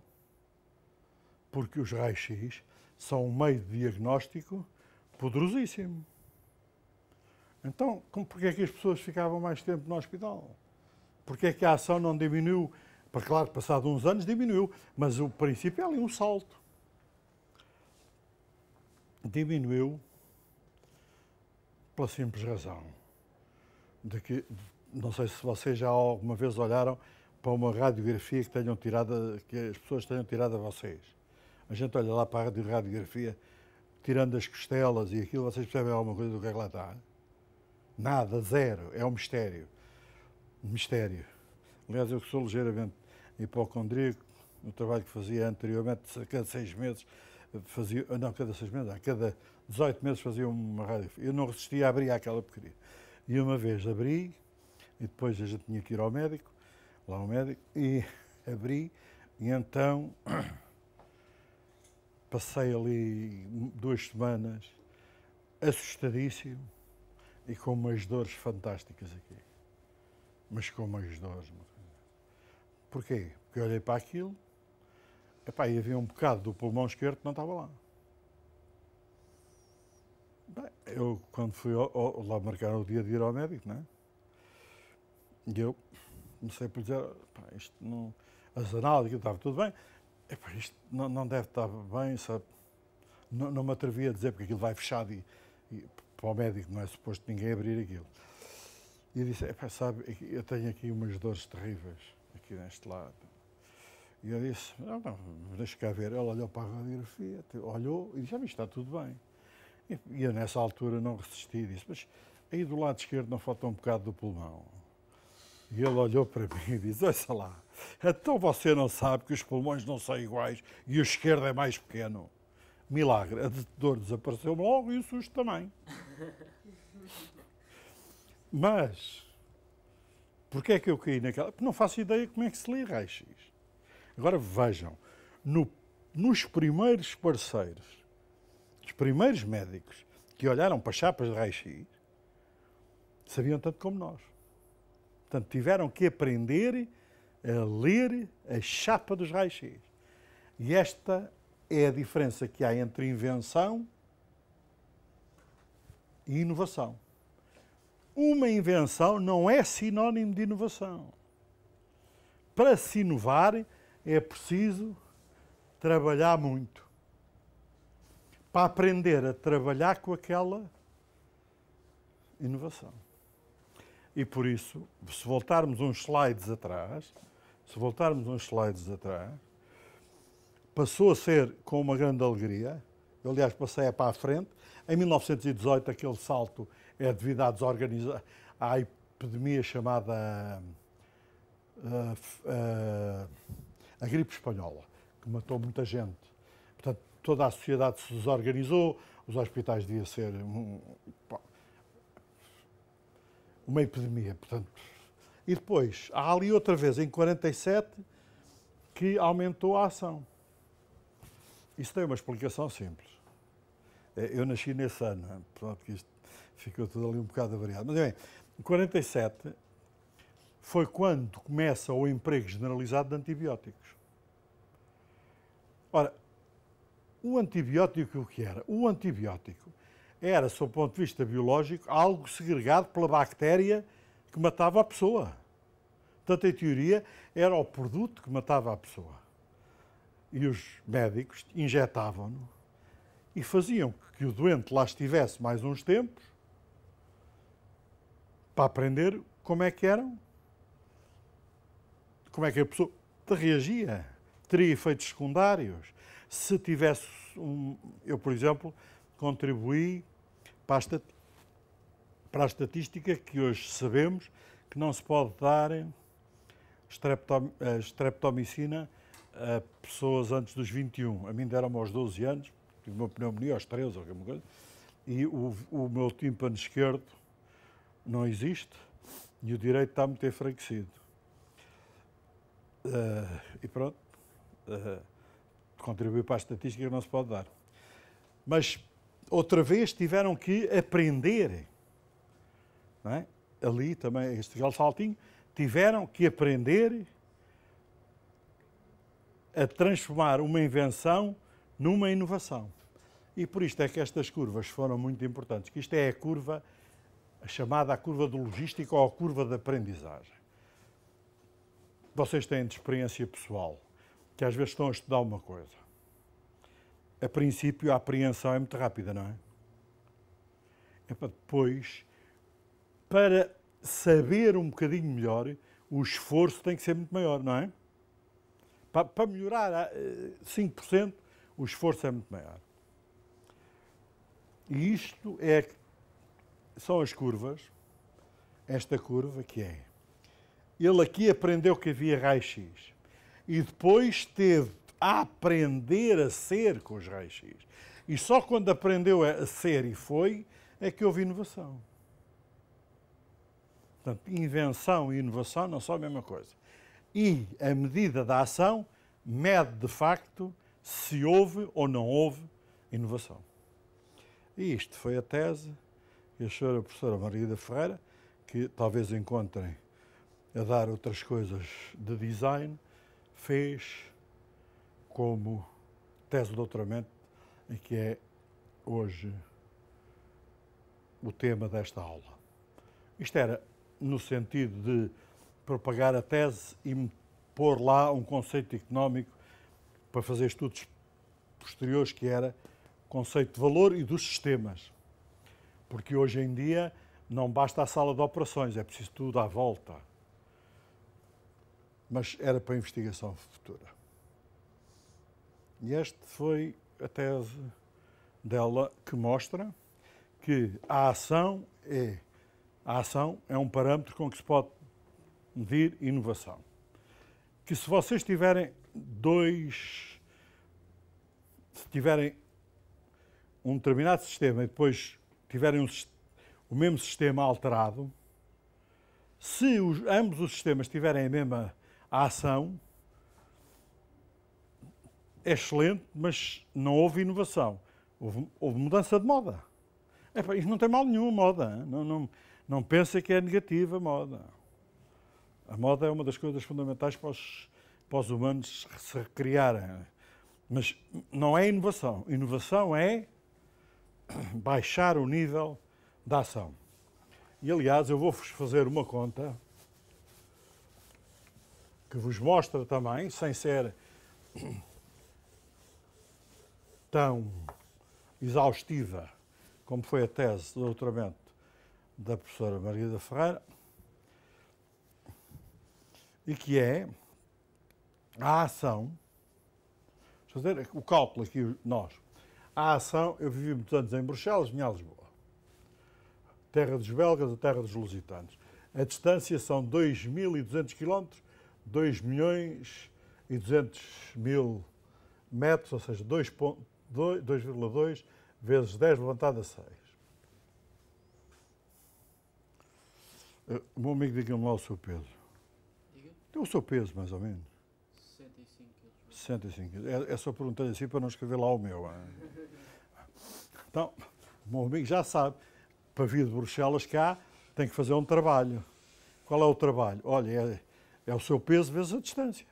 A: porque os raios-x são um meio de diagnóstico poderosíssimo. Então, como, porque é que as pessoas ficavam mais tempo no hospital? Porque é que a ação não diminuiu? Porque, claro, passado uns anos diminuiu, mas o princípio é ali um salto. Diminuiu pela simples razão de que, não sei se vocês já alguma vez olharam para uma radiografia que, tenham tirado, que as pessoas tenham tirado a vocês. A gente olha lá para a radiografia, tirando as costelas e aquilo, vocês percebem alguma coisa do que é que lá está? Nada, zero, é um mistério mistério. Aliás, eu que sou ligeiramente hipocondríaco, no trabalho que fazia anteriormente, a cada seis meses, fazia, não, cada seis meses, a cada 18 meses fazia uma rádio. Eu não resistia a abrir aquela porcaria. E uma vez abri, e depois a gente tinha que ir ao médico, lá ao médico, e *laughs* abri, e então *coughs* passei ali duas semanas assustadíssimo e com umas dores fantásticas aqui mas com mais dor. Porquê? Porque eu olhei para aquilo epá, e havia um bocado do pulmão esquerdo que não estava lá. Bem, eu, quando fui ao, ao, lá marcar o dia de ir ao médico, né? E eu comecei por dizer, epá, isto não... As análises, estava tudo bem. Epá, isto não, não deve estar bem, sabe? Não, não me atrevia a dizer, porque aquilo vai fechado e, e para o médico não é suposto ninguém abrir aquilo. E é disse, sabe, eu tenho aqui umas dores terríveis, aqui neste lado. E eu disse, não, ah, não, deixa cá ver. Ela olhou para a radiografia, tipo, olhou e disse, ah, está tudo bem. E eu nessa altura não resisti, disse, mas aí do lado esquerdo não falta um bocado do pulmão. E ele olhou para mim e disse, olha lá, então você não sabe que os pulmões não são iguais e o esquerdo é mais pequeno. Milagre, a dor desapareceu-me logo e o susto também. Mas, porquê é que eu caí naquela? Porque não faço ideia como é que se lê raio-x. Agora vejam, no, nos primeiros parceiros, os primeiros médicos que olharam para chapas de raio-x, sabiam tanto como nós. Portanto, tiveram que aprender a ler a chapa dos raios-x. E esta é a diferença que há entre invenção e inovação. Uma invenção não é sinónimo de inovação. Para se inovar é preciso trabalhar muito. Para aprender a trabalhar com aquela inovação. E por isso, se voltarmos uns slides atrás, se voltarmos uns slides atrás, passou a ser com uma grande alegria, eu aliás passei para a frente, em 1918 aquele salto é devido à, desorganiza... à epidemia chamada uh, a gripe espanhola, que matou muita gente. Portanto, toda a sociedade se desorganizou, os hospitais deviam ser um, uma epidemia, portanto. E depois, há ali outra vez, em 47, que aumentou a ação. Isso tem uma explicação simples. Eh, eu nasci nesse ano, portanto, isto ficou tudo ali um bocado avariado. Mas bem, 47 foi quando começa o emprego generalizado de antibióticos. Ora, o antibiótico o que era? O antibiótico era, sob o ponto de vista biológico, algo segregado pela bactéria que matava a pessoa. Portanto, em teoria, era o produto que matava a pessoa. E os médicos injetavam-no e faziam que o doente lá estivesse mais uns tempos para aprender como é que eram, como é que a pessoa reagia, teria efeitos secundários. Se tivesse um. Eu, por exemplo, contribuí para a, para a estatística que hoje sabemos que não se pode dar streptomicina a pessoas antes dos 21. A mim deram-me aos 12 anos, tive uma pneumonia aos 13 ou alguma coisa, e o, o meu tímpano esquerdo não existe e o direito está muito enfraquecido. Uh, e pronto, uh, contribuir para a estatística não se pode dar. Mas outra vez tiveram que aprender. Não é? Ali também, este saltinho, tiveram que aprender a transformar uma invenção numa inovação. E por isto é que estas curvas foram muito importantes, que isto é a curva a chamada curva de logística ou a curva de aprendizagem. Vocês têm de experiência pessoal, que às vezes estão a estudar uma coisa. A princípio, a apreensão é muito rápida, não é? É para depois, para saber um bocadinho melhor, o esforço tem que ser muito maior, não é? Para melhorar 5%, eh, o esforço é muito maior. E isto é são as curvas. Esta curva que é. Ele aqui aprendeu que havia raio-x e depois teve a aprender a ser com os raios-x. E só quando aprendeu a ser e foi é que houve inovação. Portanto, invenção e inovação não são a mesma coisa. E a medida da ação mede de facto se houve ou não houve inovação. E isto foi a tese e a senhora professora Margarida Ferreira, que talvez encontrem a dar outras coisas de design, fez como tese de doutoramento, que é hoje o tema desta aula. Isto era no sentido de propagar a tese e pôr lá um conceito económico para fazer estudos posteriores, que era conceito de valor e dos sistemas. Porque hoje em dia não basta a sala de operações, é preciso tudo à volta. Mas era para a investigação futura. E esta foi a tese dela que mostra que a ação é a ação é um parâmetro com que se pode medir inovação. Que se vocês tiverem dois se tiverem um determinado sistema e depois tiverem um, o mesmo sistema alterado, se os, ambos os sistemas tiverem a mesma ação, é excelente, mas não houve inovação. Houve, houve mudança de moda. Epá, isto não tem mal nenhum, moda. Não, não, não pensa que é negativa a moda. A moda é uma das coisas fundamentais para os, para os humanos se recriarem. Mas não é inovação. Inovação é *clears throat* baixar o nível da ação. E aliás, eu vou-vos fazer uma conta que vos mostra também, sem ser *clears throat* tão exaustiva como foi a tese de doutoramento da professora Maria da Ferreira, e que é a ação, fazer o cálculo aqui nós a ação, eu vivi muitos anos em Bruxelas, vinha a Lisboa. Terra dos belgas, a terra dos lusitanos. A distância são 2.200 km, 2 milhões e 200 mil metros, ou seja, 2,2 vezes 10 levantado a 6. Eh, o meu amigo diga-me lá o seu peso. Diga. Tem o seu peso, mais ou menos. 65. É, é só perguntar assim para não escrever lá o meu. Ah. Então, o meu amigo já sabe, para vir de Bruxelas cá, tem que fazer um trabalho. Qual é o trabalho? Olha, é, é o seu peso vezes a distância.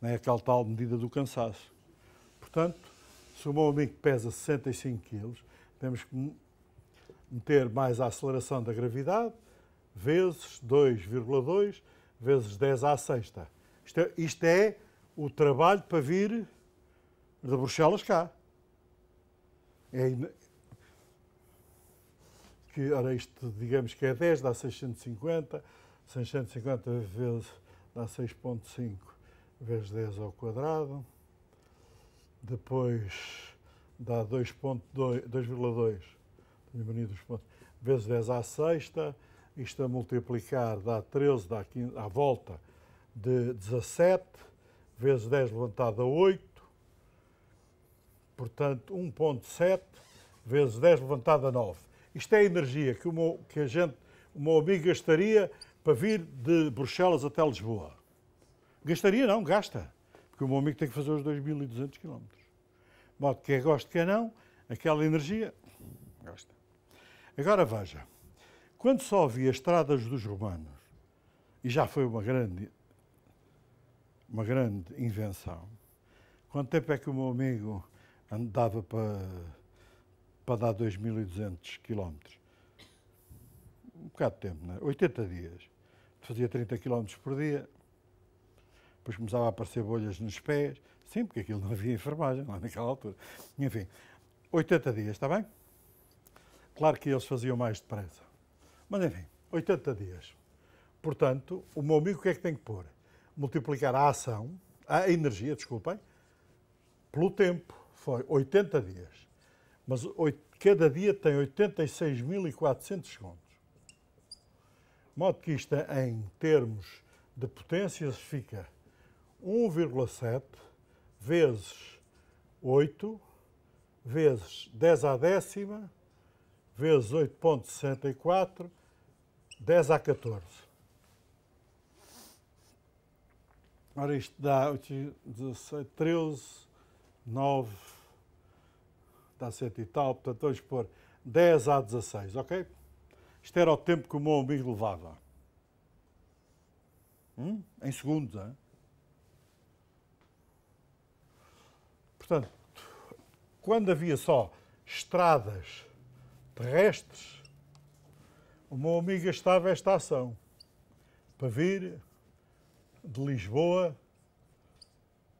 A: Não é aquela tal medida do cansaço. Portanto, se o meu amigo pesa 65 quilos, temos que meter mais a aceleração da gravidade, vezes 2,2, vezes 10 à sexta. Isto é, isto é o trabalho para vir de Bruxelas cá. É, que, ora, isto, digamos que é 10, dá 650, 650 vezes, dá 6.5 vezes 10 ao quadrado, depois dá 2.2, vezes 10 à sexta, isto a multiplicar dá 13, dá 15, à volta de 17, vezes 10 levantado a 8, portanto 1.7 vezes 10 levantado a 9. Isto é a energia que, uma, que a gente, o meu amigo gastaria para vir de Bruxelas até Lisboa. Gastaria não, gasta, porque o meu amigo tem que fazer os 2.200 km. De modo que quer é goste, quer é não, aquela energia, gasta. Agora veja, quando só havia estradas dos romanos, e já foi uma grande uma grande invenção. Quanto tempo é que o meu amigo andava para, para dar 2.200 quilómetros? Um bocado de tempo, não é? 80 dias. Fazia 30 quilómetros por dia, depois começava a aparecer bolhas nos pés, sim, porque aquilo não havia enfermagem lá naquela altura. Enfim, 80 dias, está bem? Claro que eles faziam mais depressa. Mas enfim, 80 dias. Portanto, o meu amigo o que é que tem que pôr? multiplicar a ação, a energia, desculpem, pelo tempo. Foi 80 dias. Mas cada dia tem 86.400 segundos. De modo que isto, em termos de potências, fica 1,7 vezes 8 vezes 10 à décima vezes 8,64 10 a 14. Ora, isto dá 16, 13, 9, dá 7 e tal, portanto vamos pôr 10 a 16, ok? Isto era o tempo que o meu amigo levava. Hum? Em segundos, hein? Portanto, quando havia só estradas terrestres, o meu amigo gastava esta ação para vir de Lisboa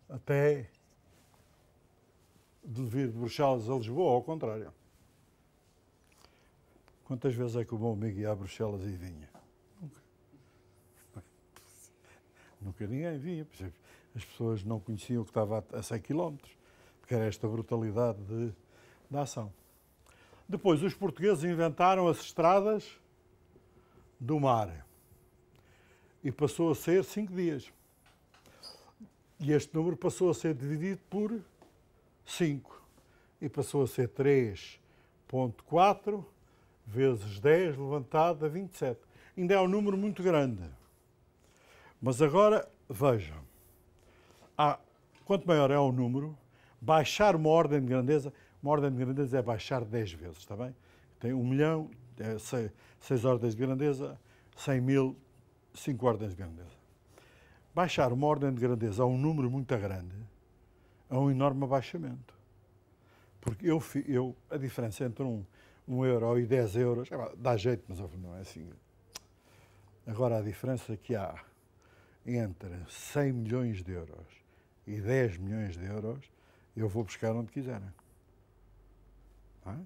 A: até de vir de Bruxelas a Lisboa, ou ao contrário. Quantas vezes é que o meu amigo ia a Bruxelas e vinha? Nunca. Nunca ninguém vinha. As pessoas não conheciam que estava a 100 km, porque era esta brutalidade de, da ação. Depois, os portugueses inventaram as estradas do mar e passou a ser 5 dias. E este número passou a ser dividido por 5 e passou a ser 3.4 vezes 10 levantado a 27. Ainda é um número muito grande. Mas agora vejam, há, ah, quanto maior é o número, baixar uma ordem de grandeza, uma ordem de grandeza é baixar 10 vezes, está bem? Tem 1 milhão, 6 é, ordens de grandeza, 100 mil cinco ordens de grandeza. Baixar uma ordem de grandeza a um número muito grande é um enorme abaixamento. Porque eu, eu a diferença entre um, um euro e 10 euros é dá jeito, mas não é assim. Agora, a diferença que há entre 100 milhões de euros e 10 milhões de euros, eu vou buscar onde quiserem. É?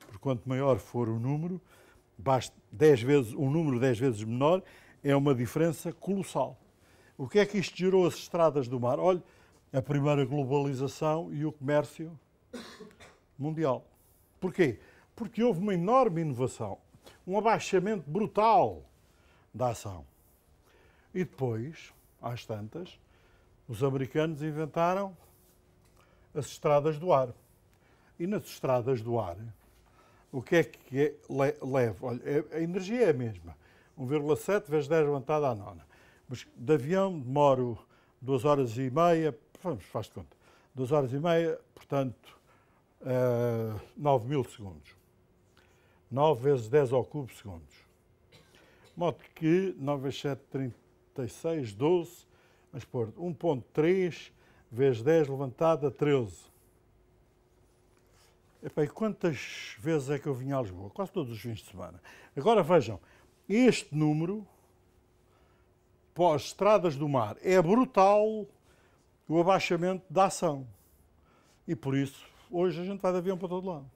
A: Porque quanto maior for o número, basta 10 vezes, um número 10 vezes menor é uma diferença colossal. O que é que isto gerou as estradas do mar? Olhe, a primeira globalização e o comércio mundial. Porquê? Porque houve uma enorme inovação, um abaixamento brutal da ação. E depois, às tantas, os americanos inventaram as estradas do ar. E nas estradas do ar, o que é que é, leva? Olha, é, a energia é a mesma. 1,7 vezes 10 levantada à nona. Mas de avião demoro 2 horas e meia, vamos, faz de conta, 2 horas e meia, portanto, uh, eh, 9 mil segundos. 9 vezes 10 ao cubo segundos. Modo que 9 vezes 7, 36, 12, mas pôr 1.3 vezes 10 levantada a 13. Epá, e quantas vezes é que eu vim a Lisboa? Quase todos os fins de semana. Agora vejam, este número pós estradas do mar é brutal o abaixamento da ação. E por isso, hoje a gente vai de avião para todo lado.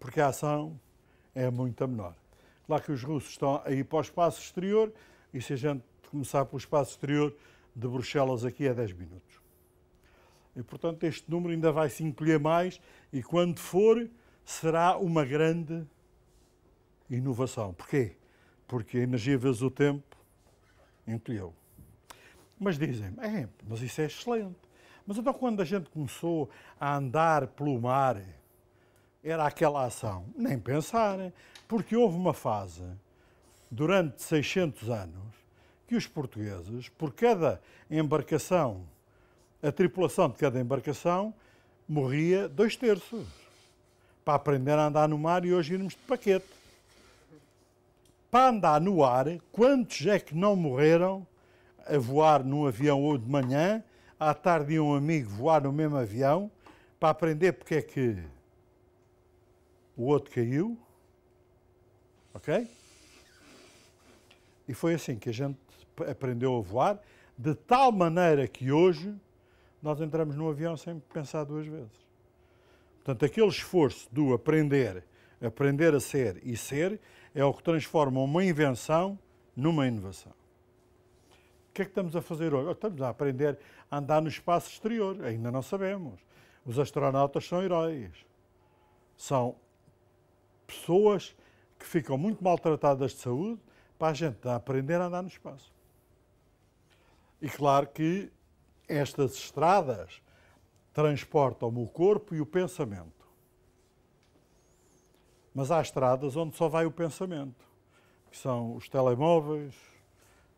A: Porque a ação é muito menor. Lá que os russos estão a ir para o espaço exterior, e se a gente começar pelo espaço exterior de Bruxelas aqui é 10 minutos. E, portanto, este número ainda vai se encolher mais e, quando for, será uma grande inovação. Porquê? Porque a energia vezes o tempo encolheu. Mas dizem, é, mas isso é excelente. Mas então quando a gente começou a andar pelo mar, era aquela ação? Nem pensar, porque houve uma fase, durante 600 anos, que os portugueses, por cada embarcação, a tripulação de cada embarcação, morria dois terços para aprender a andar no mar e hoje irmos de paquete panda no ar, quantos é que não morreram a voar num avião ou de manhã, à tarde e um amigo voar no mesmo avião, para aprender porque é que o outro caiu, ok? E foi assim que a gente aprendeu a voar, de tal maneira que hoje nós entramos num avião sem pensar duas vezes. Portanto, aquele esforço do aprender, aprender a ser e ser, é o que transforma uma invenção numa inovação. O que é que estamos a fazer hoje? Estamos a aprender a andar no espaço exterior, ainda não sabemos. Os astronautas são heróis. São pessoas que ficam muito maltratadas de saúde para a gente aprender a andar no espaço. E claro que estas estradas transportam o corpo e o pensamento. Mas há estradas onde só vai o pensamento, que são os telemóveis,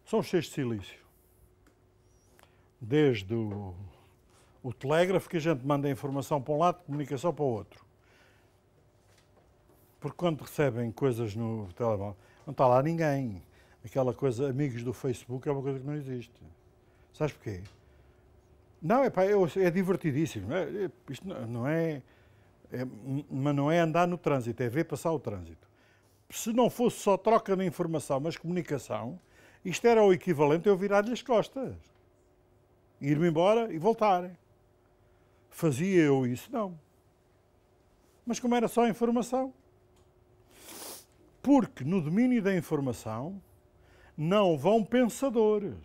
A: são cheios de silício. Desde o, o telégrafo, que a gente manda informação para um lado, comunicação para o outro. Porque quando recebem coisas no telemóvel, não está lá ninguém. Aquela coisa, amigos do Facebook, é uma coisa que não existe. Sabes porquê? Não, é pá, é, divertidíssimo. É, é isto não é é, mas não é andar no trânsito, é ver passar o trânsito. Se não fosse só troca de informação, mas comunicação, isto era o equivalente a eu virar-lhe as costas, ir-me embora e voltar. Fazia eu isso? Não. Mas como era só informação? Porque no domínio da informação não vão pensadores.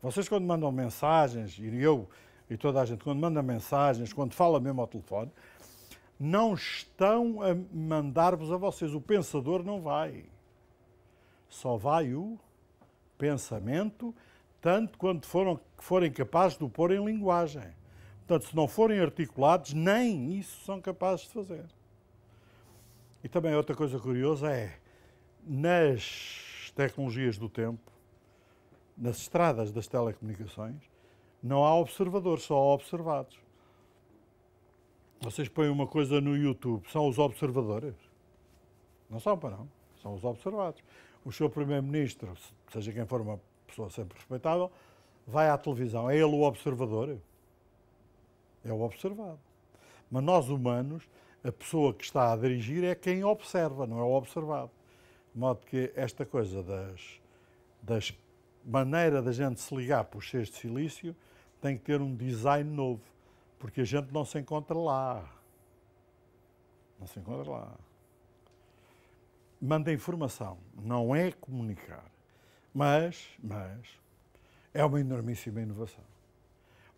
A: Vocês, quando mandam mensagens, e eu e toda a gente, quando manda mensagens, quando fala mesmo ao telefone, não estão a mandar-vos a vocês. O pensador não vai. Só vai o pensamento, tanto quanto foram, forem capazes de o pôr em linguagem. Portanto, se não forem articulados, nem isso são capazes de fazer. E também outra coisa curiosa é, nas tecnologias do tempo, nas estradas das telecomunicações, não há observadores, só há observados. Vocês põem uma coisa no YouTube, são os observadores? Não são, para não. São os observados. O seu Primeiro-Ministro, seja quem for uma pessoa sempre respeitável, vai à televisão. É ele o observador? É o observado. Mas nós humanos, a pessoa que está a dirigir é quem observa, não é o observado. De modo que esta coisa das, das maneira da gente se ligar para os cheios de silício tem que ter um design novo, porque a gente não se encontra lá. Não se encontra lá. Manda informação, não é comunicar, mas, mas é uma enormíssima inovação.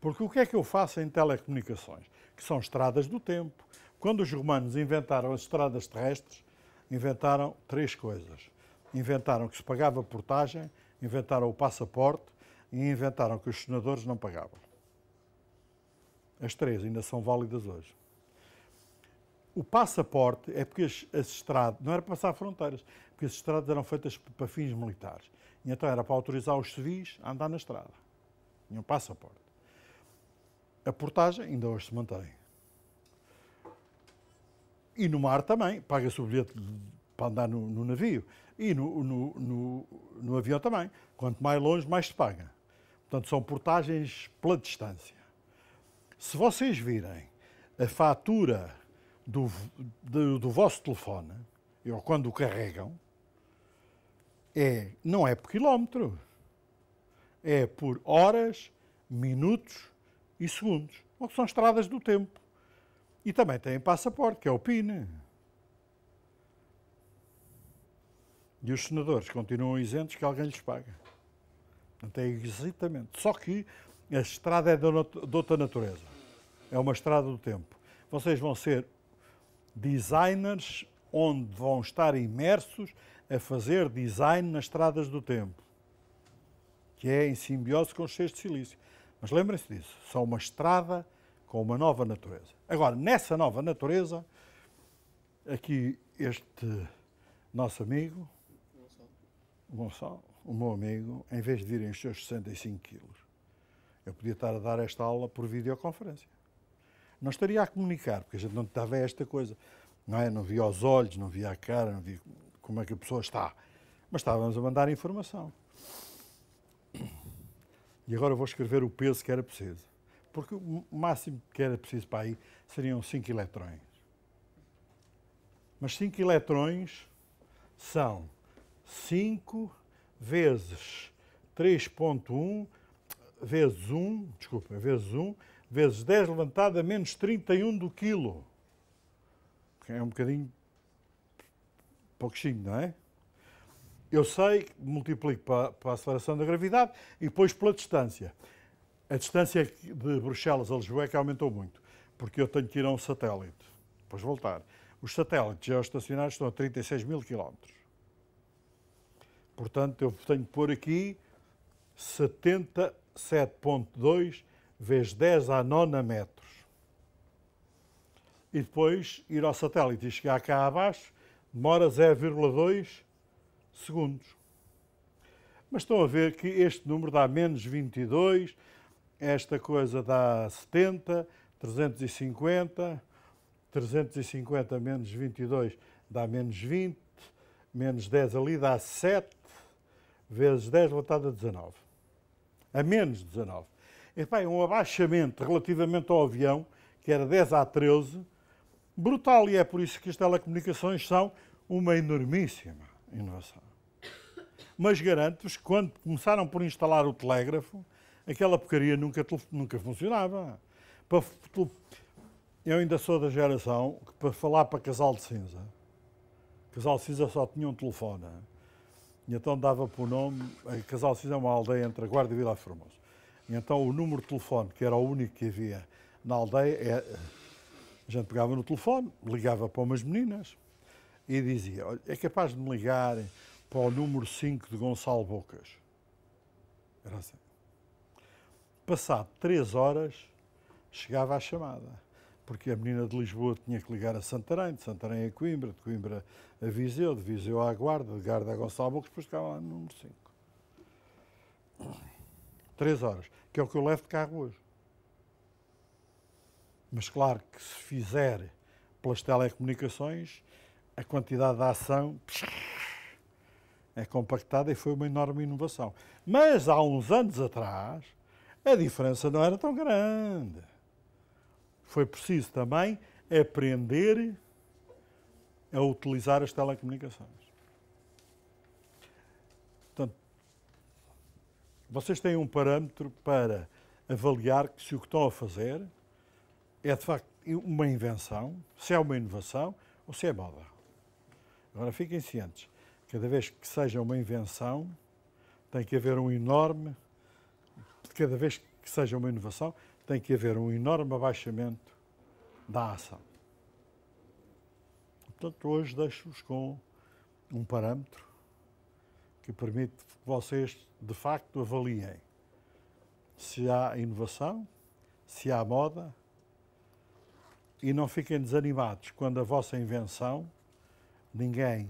A: Porque o que é que eu faço em telecomunicações? Que são estradas do tempo. Quando os romanos inventaram as estradas terrestres, inventaram três coisas. Inventaram que se pagava portagem, inventaram o passaporte e inventaram que os senadores não pagavam. As três ainda são válidas hoje. O passaporte é porque as, as estradas, não era para passar fronteiras, porque as estradas eram feitas para fins militares. E então era para autorizar os civis a andar na estrada. Tinham um passaporte. A portagem ainda hoje se mantém. E no mar também, paga-se o bilhete para andar no, no navio. E no, no, no, avião também. Quanto mais longe, mais se paga. Portanto, são portagens pela distância. Se vocês virem a fatura do, do, do vosso telefone, ou quando o carregam, é, não é por quilómetro, é por horas, minutos e segundos. São estradas do tempo. E também têm passaporte, que é o PIN. E os senadores continuam isentos que alguém lhes paga. Tem exatamente. Só que a estrada é de outra natureza. É uma estrada do tempo. Vocês vão ser designers onde vão estar imersos a fazer design nas estradas do tempo, que é em simbiose com os cheios de silício. Mas lembrem-se disso, só uma estrada com uma nova natureza. Agora, nessa nova natureza, aqui este nosso amigo, Gonçalo, Gonçalo o meu amigo, em vez de irem os seus 65 quilos, eu podia estar a dar esta aula por videoconferência. Não estaria a comunicar, porque a gente não estava a esta coisa. Não, é? não via os olhos, não via a cara, não via como é que a pessoa está. Mas estávamos a mandar informação. E agora vou escrever o peso que era preciso. Porque o máximo que era preciso para aí seriam 5 eletrões. Mas 5 eletrões são 5 vezes 3.1 vezes 1, desculpem, vezes 1, vezes 10 levantado a menos 31 do quilo. É um bocadinho pouquinho, não é? Eu sei, multiplico para, para a aceleração da gravidade e depois pela distância. A distância de Bruxelas a Lisboa é que aumentou muito, porque eu tenho que ir a um satélite, depois voltar. Os satélites geoestacionários estão a 36 mil quilómetros. Portanto, eu tenho que pôr aqui 77.2 vezes 10 a nona metros. E depois ir ao satélite e chegar cá abaixo demora 0,2 segundos. Mas estão a ver que este número dá menos 22, esta coisa dá 70, 350, 350 menos 22 dá menos 20, menos 10 ali dá 7, vezes 10 elevado a 19. A menos 19. é um abaixamento relativamente ao avião, que era 10 a 13, brutal. E é por isso que as telecomunicações são uma enormíssima inovação. Mas garanto-vos que quando começaram por instalar o telégrafo, aquela porcaria nunca, nunca funcionava. eu ainda sou da geração que para falar para casal de cinza, casal de cinza só tinha um telefone. E então dava por nome, em eh, Casal Cis é uma aldeia entre a Guarda e Vila Formosa. E então o número de telefone, que era o único que havia na aldeia, é, a gente pegava no telefone, ligava para umas meninas e dizia, olha, é capaz de me ligar para o número 5 de Gonçalo Bocas. Era assim. Passado três horas, chegava a chamada porque a menina de Lisboa tinha que ligar a Santarém, de Santarém a Coimbra, de Coimbra a Viseu, de Viseu à Guarda, de Guarda a Gonçalves, depois ficava lá no número 5. Três horas, que é o que eu levo de carro hoje. Mas claro que se fizer pelas telecomunicações, a quantidade de ação é compactada e foi uma enorme inovação. Mas há uns anos atrás, a diferença não era tão grande foi preciso também aprender a utilizar as telecomunicações. Portanto, vocês têm um parâmetro para avaliar que se o que estão a fazer é de facto uma invenção, se é uma inovação ou se é moda. Agora fiquem cientes, cada vez que seja uma invenção, tem que haver um enorme, cada vez que seja uma inovação, tem que haver um enorme abaixamento da ação. Portanto, hoje deixo-vos com um parâmetro que permite que vocês, de facto, avaliem se há inovação, se há moda, e não fiquem desanimados quando a vossa invenção ninguém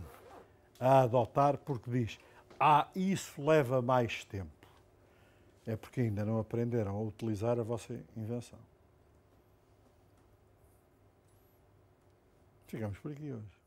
A: a adotar porque diz ah, isso leva mais tempo é porque ainda não aprenderam a utilizar a vossa invenção. Ficamos por aqui hoje.